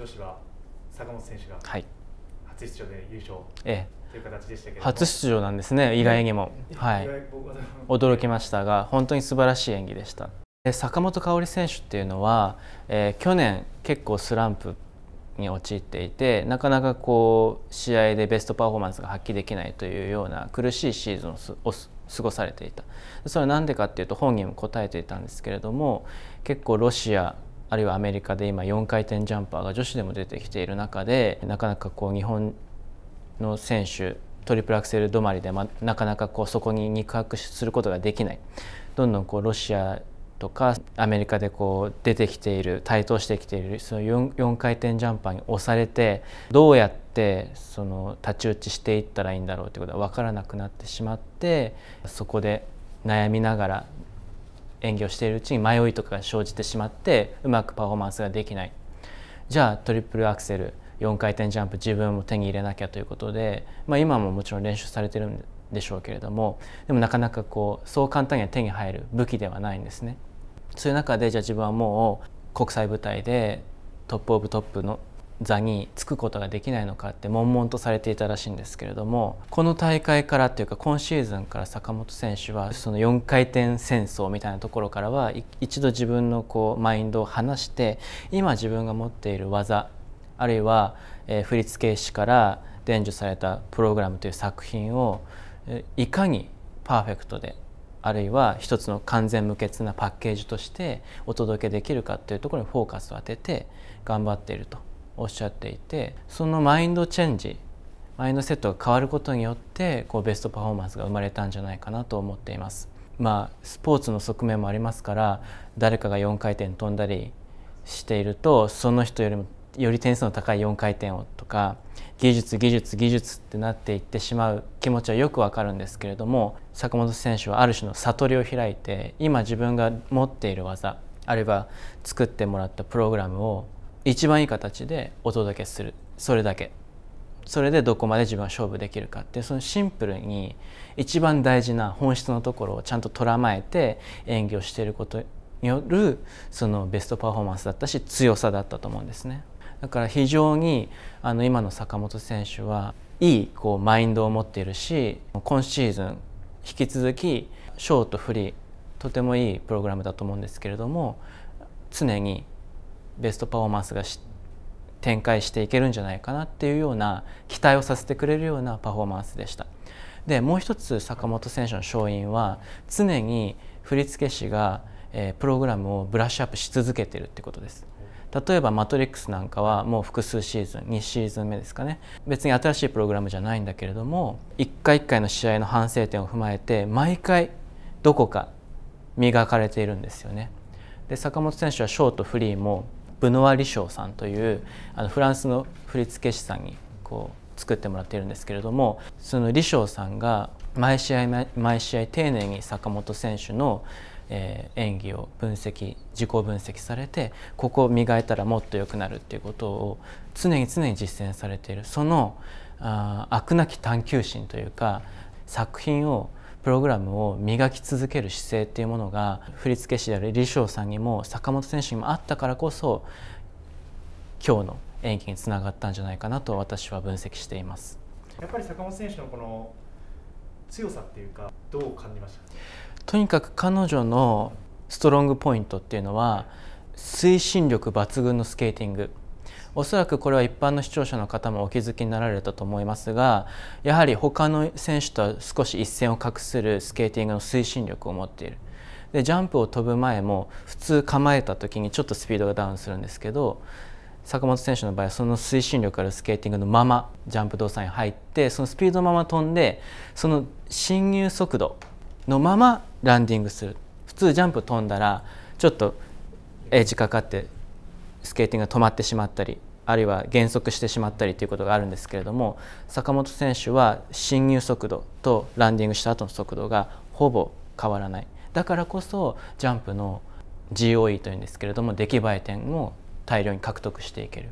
女子は坂本選手が初出場で優勝という形でしたけど、初出場なんですね、意外にも、はい、驚きましたが、本当に素晴らしい演技でした。で坂本香織選手っていうのは、えー、去年結構スランプに陥っていてなかなかこう試合でベストパフォーマンスが発揮できないというような苦しいシーズンを過ごされていたそれは何でかっていうと本人も答えていたんですけれども結構ロシアあるいはアメリカで今4回転ジャンパーが女子でも出てきている中でなかなかこう日本の選手トリプルアクセル止まりで、まあ、なかなかこうそこに肉薄することができないどんどんこうロシアとかアメリカでこう出てきている台頭してきているその 4, 4回転ジャンパーに押されてどうやってその太刀打ちしていったらいいんだろうということは分からなくなってしまってそこで悩みながら演技をしているうちに迷いとかが生じてしまってうまくパフォーマンスができないじゃあトリプルアクセル4回転ジャンプ自分も手に入れなきゃということで、まあ、今ももちろん練習されてるんでしょうけれどもでもなかなかこうそう簡単には手に入る武器ではないんですね。そういう中でじゃあ自分はもう国際舞台でトップオブトップの座につくことができないのかって悶々とされていたらしいんですけれどもこの大会からというか今シーズンから坂本選手はその4回転戦争みたいなところからは一度自分のこうマインドを離して今自分が持っている技あるいは、え振付師から伝授されたプログラムという作品をいかにパーフェクトであるいは一つの完全無欠なパッケージとしてお届けできるかというところにフォーカスを当てて頑張っているとおっしゃっていてそのマインドチェンジマインドセットが変わることによってこうベストパフォーマンスが生まれたんじゃないかなと思っています。まあ、スポーツの側面もありますから誰かが4回転飛んだりしているとその人よりもより点数の高い4回転をとか技術技術技術ってなっていってしまう気持ちはよくわかるんですけれども坂本選手はある種の悟りを開いて今自分が持っている技あるいは作ってもらったプログラムを一番いい形でお届けするそれだけそれでどこまで自分は勝負できるかってそのシンプルに一番大事な本質のところをちゃんと捉まえて演技をしていることによるそのベストパフォーマンスだったし強さだったと思うんですね。だから非常にあの今の坂本選手はいいこうマインドを持っているし今シーズン引き続きショートフリーとてもいいプログラムだと思うんですけれども常にベストパフォーマンスがし展開していけるんじゃないかなっていうような期待をさせてくれるようなパフォーマンスでした。でもう一つ坂本選手の勝因は常に振付師が、えプログラムをブラッシュアップし続けてるってことです。例えば「マトリックス」なんかはもう複数シーズン2シーズン目ですかね別に新しいプログラムじゃないんだけれども1回1回の試合の反省点を踏まえて毎回どこか磨かれているんですよね。で坂本選手はショートフリーもブノワ・リショーさんというあのフランスの振付師さんにこう作ってもらっているんですけれどもそのリショーさんが毎試合毎試合丁寧に坂本選手の、えー、演技を分析自己分析されてここを磨いたらもっと良くなるっていうことを常に常に実践されているそのあくなき探求心というか作品をプログラムを磨き続ける姿勢っていうものが振付師である李翔さんにも坂本選手にもあったからこそ今日の演技につながったんじゃないかなと私は分析しています。やっぱり坂本選手のこの強さっていうかどう感じましたとにかく彼女のストロングポイントっていうのは推進力抜群のスケーティングおそらくこれは一般の視聴者の方もお気づきになられたと思いますがやはり他の選手とは少し一線を画するスケーティングの推進力を持っているでジャンプを飛ぶ前も普通構えた時にちょっとスピードがダウンするんですけど坂本選手の場合はその推進力あるスケーティングのままジャンプ動作に入ってそのスピードのまま飛んでその進入速度のままランディングする普通ジャンプ飛んだらちょっとエッジかかってスケーティングが止まってしまったりあるいは減速してしまったりということがあるんですけれども坂本選手は進入速度とランディングした後の速度がほぼ変わらないだからこそジャンプの GOE というんですけれども出来栄え点を大量に獲得していける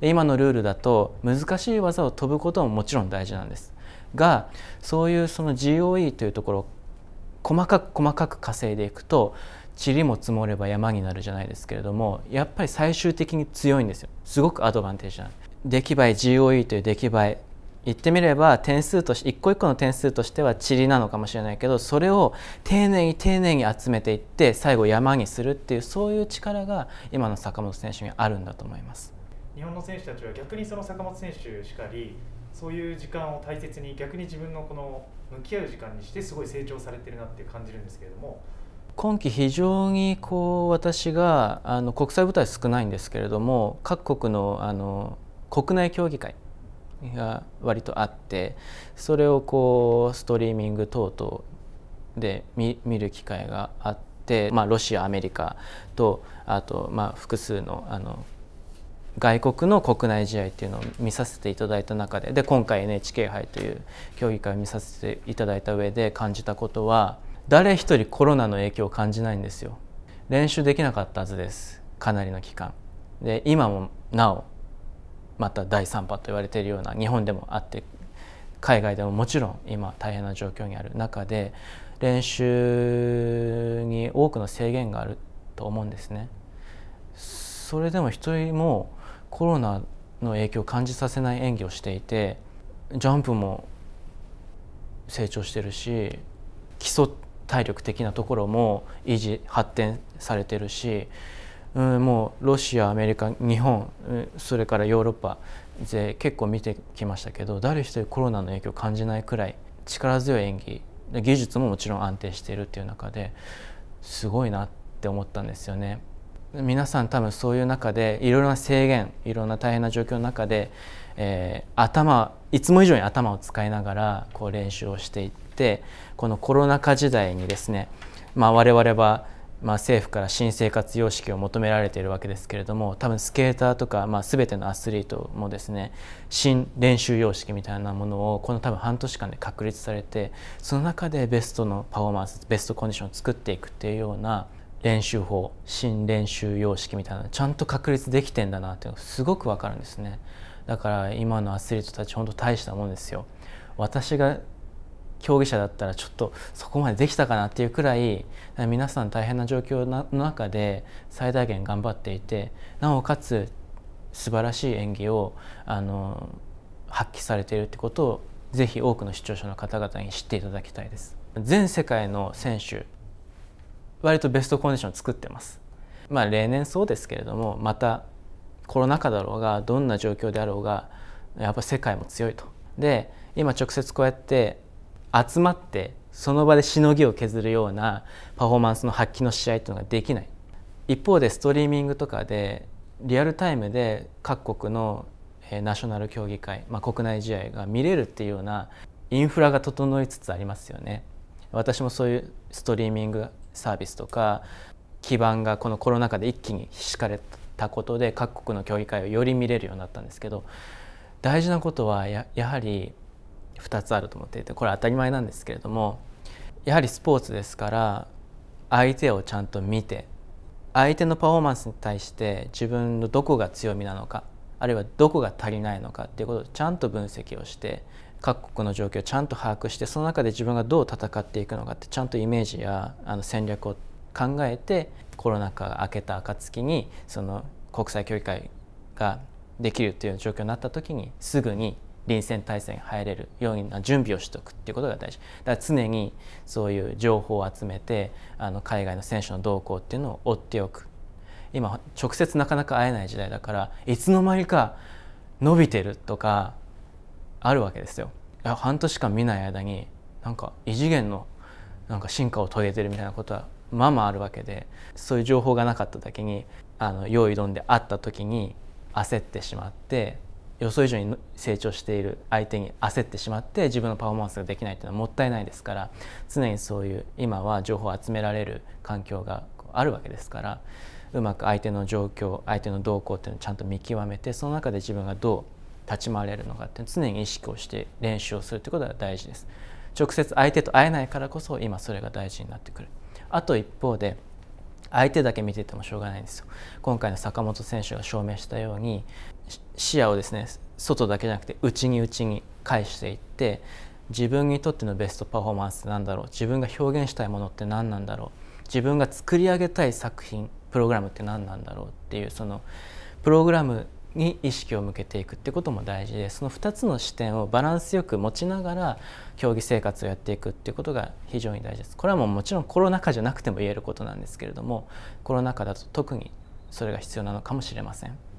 で今のルールだと難しい技を飛ぶことももちろん大事なんですがそういうその GOE というところを細かく細かく稼いでいくと塵も積もれば山になるじゃないですけれどもやっぱり最終的に強いんですよすごくアドバンテージなん出来栄え GOE という出来栄え言ってみれば点数として一個一個の点数としては塵なのかもしれないけどそれを丁寧に丁寧に集めていって最後山にするっていうそういう力が今の坂本選手にあるんだと思います日本の選手たちは逆にその坂本選手しかりそういう時間を大切に逆に自分のこの向き合う時間にしてすごい成長されてるなって感じるんですけれども今期非常にこう私があの国際舞台少ないんですけれども各国のあの国内競技会が割とあってそれをこうストリーミング等々で見る機会があって、まあ、ロシアアメリカとあとまあ複数のあの外国の国内試合っていうのを見させていただいた中でで今回 NHK 杯という競技会を見させていただいた上で感じたことは誰一人コロナの影響を感じないんですよ練習できなかったはずですかなりの期間で今もなおまた第3波と言われているような日本でもあって海外でももちろん今大変な状況にある中で練習に多くの制限があると思うんですねそれでも一人もコロナの影響を感じさせない演技をしていてジャンプも成長してるし基礎体力的なところも維持発展されてるし、うん、もうロシアアメリカ日本それからヨーロッパで結構見てきましたけど誰一人コロナの影響を感じないくらい力強い演技技術ももちろん安定しているっていう中ですごいなって思ったんですよね。皆さん多分そういう中でいろいろな制限いろんな大変な状況の中で、えー、頭いつも以上に頭を使いながらこう練習をしていて。てこのコロナ禍時代にですね、まあ、我々はまあ、政府から新生活様式を求められているわけですけれども多分スケーターとか、まあ、全てのアスリートもですね新練習様式みたいなものをこの多分半年間で確立されてその中でベストのパフォーマンスベストコンディションを作っていくっていうような練習法新練習様式みたいなのちゃんと確立できてんだなっていうのがすごくわかるんですねだから今のアスリートたち本当大したもんですよ。私が競技者だったらちょっとそこまでできたかなっていうくらい皆さん大変な状況の中で最大限頑張っていてなおかつ素晴らしい演技をあの発揮されているってことをぜひ多くの視聴者の方々に知っていただきたいです。全世界の選手割とベストコンディション作ってます。まあ例年そうですけれどもまたコロナ禍だろうがどんな状況であろうがやっぱ世界も強いと。で今直接こうやって集まってその場でしのぎを削るようなパフォーマンスの発揮の試合というのができない一方でストリーミングとかでリアルタイムで各国のナショナル競技会、まあ、国内試合が見れるっていうようなインフラが整いつつありますよね私もそういうストリーミングサービスとか基盤がこのコロナ禍で一気に敷かれたことで各国の競技会をより見れるようになったんですけど大事なことはややはり2つあると思っていてこれ当たり前なんですけれどもやはりスポーツですから相手をちゃんと見て相手のパフォーマンスに対して自分のどこが強みなのかあるいはどこが足りないのかっていうことをちゃんと分析をして各国の状況をちゃんと把握してその中で自分がどう戦っていくのかってちゃんとイメージやあの戦略を考えてコロナ禍が明けた暁にその国際協議会ができるという状況になった時にすぐに臨戦態勢に入れるような準備をしておくっていうことが大事だから常にそういう情報を集めてあの海外の選手の動向っていうのを追っておく今直接なかなか会えない時代だからいつの間にか伸びてるとかあるわけですよ。半年間見ない間になんか異次元のなんか進化を遂げてるみたいなことはまあまああるわけでそういう情報がなかっただけにあの用意どんで会った時に焦ってしまって予想以上に成長している相手に焦ってしまって自分のパフォーマンスができないというのはもったいないですから常にそういう今は情報を集められる環境があるわけですからうまく相手の状況相手の動向っていうのをちゃんと見極めてその中で自分がどう立ち回れるのかっていう常に意識をして練習をするということが大事です。直接相手と会えないからこそ今それが大事になってくる。あと一方で相手だけ見ててもしょうがないんですよ今回の坂本選手が証明したように視野をですね外だけじゃなくて内に内に返していって自分にとってのベストパフォーマンスって何だろう自分が表現したいものって何なんだろう自分が作り上げたい作品プログラムって何なんだろうっていうそのプログラムに意識を向けていくってことも大事でその2つの視点をバランスよく持ちながら競技生活をやっていくっていうことが非常に大事ですこれはもうもちろんコロナ禍じゃなくても言えることなんですけれどもコロナ禍だと特にそれが必要なのかもしれません。